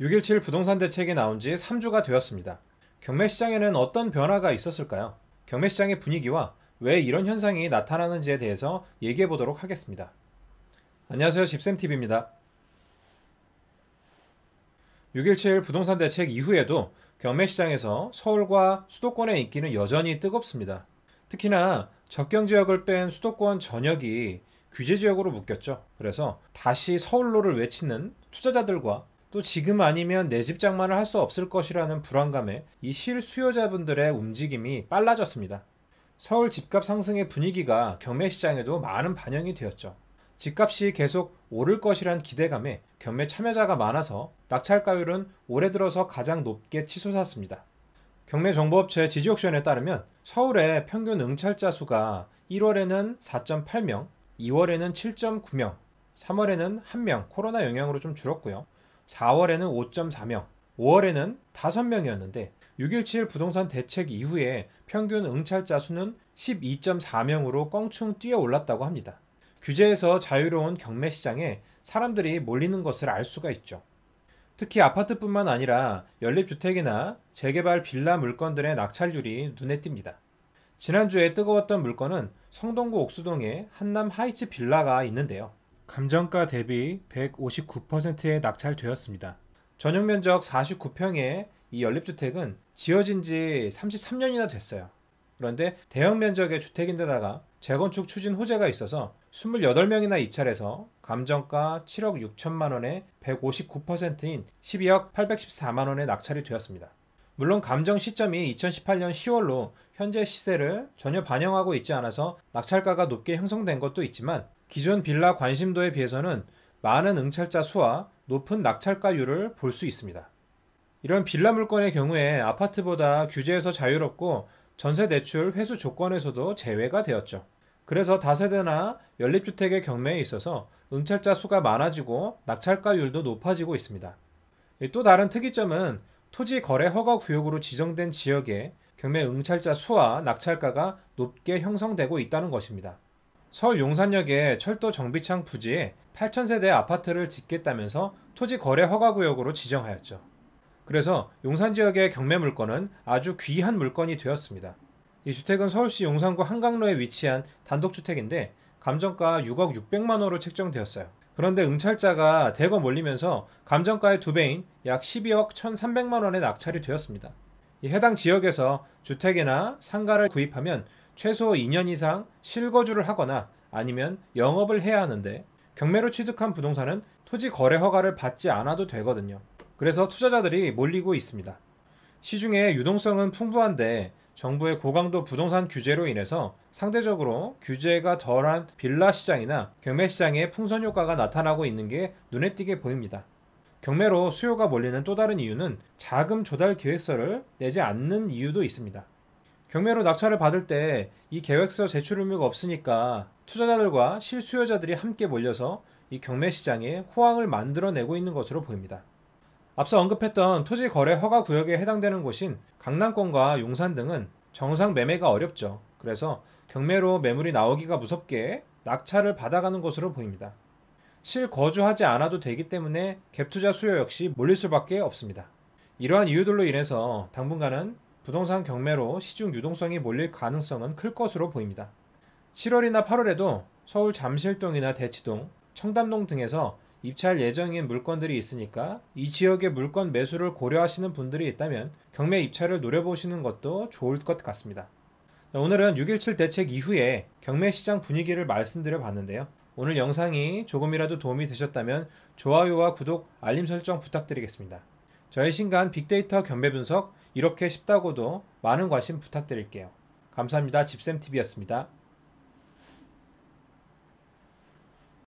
6.17 부동산 대책이 나온 지 3주가 되었습니다. 경매 시장에는 어떤 변화가 있었을까요? 경매 시장의 분위기와 왜 이런 현상이 나타나는지에 대해서 얘기해 보도록 하겠습니다. 안녕하세요. 집쌤TV입니다. 6.17 부동산 대책 이후에도 경매 시장에서 서울과 수도권의 인기는 여전히 뜨겁습니다. 특히나 적경 지역을 뺀 수도권 전역이 규제 지역으로 묶였죠. 그래서 다시 서울로를 외치는 투자자들과 또 지금 아니면 내 집 장만을 할 수 없을 것이라는 불안감에 이실 수요자분들의 움직임이 빨라졌습니다. 서울 집값 상승의 분위기가 경매 시장에도 많은 반영이 되었죠. 집값이 계속 오를 것이란 기대감에 경매 참여자가 많아서 낙찰가율은 올해 들어서 가장 높게 치솟았습니다. 경매정보업체 지지옥션에 따르면 서울의 평균 응찰자 수가 1월에는 4.8명, 2월에는 7.9명, 3월에는 1명 코로나 영향으로 좀 줄었고요. 4월에는 5.4명, 5월에는 5명이었는데 6.17 부동산 대책 이후에 평균 응찰자 수는 12.4명으로 껑충 뛰어 올랐다고 합니다. 규제에서 자유로운 경매 시장에 사람들이 몰리는 것을 알 수가 있죠. 특히 아파트뿐만 아니라 연립주택이나 재개발 빌라 물건들의 낙찰률이 눈에 띕니다. 지난주에 뜨거웠던 물건은 성동구 옥수동의 한남 하이츠 빌라가 있는데요. 감정가 대비 159%에 낙찰되었습니다. 전용 면적 49평의 이 연립주택은 지어진 지 33년이나 됐어요. 그런데 대형 면적의 주택인데다가 재건축 추진 호재가 있어서 28명이나 입찰해서 감정가 7억 6천만 원에 159%인 12억 814만 원에 낙찰이 되었습니다. 물론 감정 시점이 2018년 10월로 현재 시세를 전혀 반영하고 있지 않아서 낙찰가가 높게 형성된 것도 있지만 기존 빌라 관심도에 비해서는 많은 응찰자 수와 높은 낙찰가율을 볼 수 있습니다. 이런 빌라 물건의 경우에 아파트보다 규제에서 자유롭고 전세 대출 회수 조건에서도 제외가 되었죠. 그래서 다세대나 연립주택의 경매에 있어서 응찰자 수가 많아지고 낙찰가율도 높아지고 있습니다. 또 다른 특이점은 토지 거래 허가 구역으로 지정된 지역에 경매 응찰자 수와 낙찰가가 높게 형성되고 있다는 것입니다. 서울 용산역의 철도 정비창 부지에 8,000세대 아파트를 짓겠다면서 토지 거래 허가 구역으로 지정하였죠. 그래서 용산 지역의 경매 물건은 아주 귀한 물건이 되었습니다. 이 주택은 서울시 용산구 한강로에 위치한 단독주택인데 감정가 6억 600만 원으로 책정되었어요. 그런데 응찰자가 대거 몰리면서 감정가의 두 배인 약 12억 1,300만 원에 낙찰이 되었습니다. 이 해당 지역에서 주택이나 상가를 구입하면 최소 2년 이상 실거주를 하거나 아니면 영업을 해야 하는데 경매로 취득한 부동산은 토지 거래 허가를 받지 않아도 되거든요. 그래서 투자자들이 몰리고 있습니다. 시중에 유동성은 풍부한데 정부의 고강도 부동산 규제로 인해서 상대적으로 규제가 덜한 빌라 시장이나 경매 시장에 풍선 효과가 나타나고 있는 게 눈에 띄게 보입니다. 경매로 수요가 몰리는 또 다른 이유는 자금 조달 계획서를 내지 않는 이유도 있습니다. 경매로 낙찰을 받을 때 이 계획서 제출 의무가 없으니까 투자자들과 실수요자들이 함께 몰려서 이 경매 시장에 호황을 만들어내고 있는 것으로 보입니다. 앞서 언급했던 토지 거래 허가 구역에 해당되는 곳인 강남권과 용산 등은 정상 매매가 어렵죠. 그래서 경매로 매물이 나오기가 무섭게 낙찰을 받아가는 것으로 보입니다. 실거주하지 않아도 되기 때문에 갭투자 수요 역시 몰릴 수밖에 없습니다. 이러한 이유들로 인해서 당분간은 부동산 경매로 시중 유동성이 몰릴 가능성은 클 것으로 보입니다. 7월이나 8월에도 서울 잠실동이나 대치동, 청담동 등에서 입찰 예정인 물건들이 있으니까 이 지역의 물건 매수를 고려하시는 분들이 있다면 경매 입찰을 노려보시는 것도 좋을 것 같습니다. 오늘은 6.17 대책 이후에 경매 시장 분위기를 말씀드려 봤는데요. 오늘 영상이 조금이라도 도움이 되셨다면 좋아요와 구독, 알림 설정 부탁드리겠습니다. 저의 신간 빅데이터 경매 분석 이렇게 쉽다고도 많은 관심 부탁드릴게요. 감사합니다. 집쌤TV였습니다.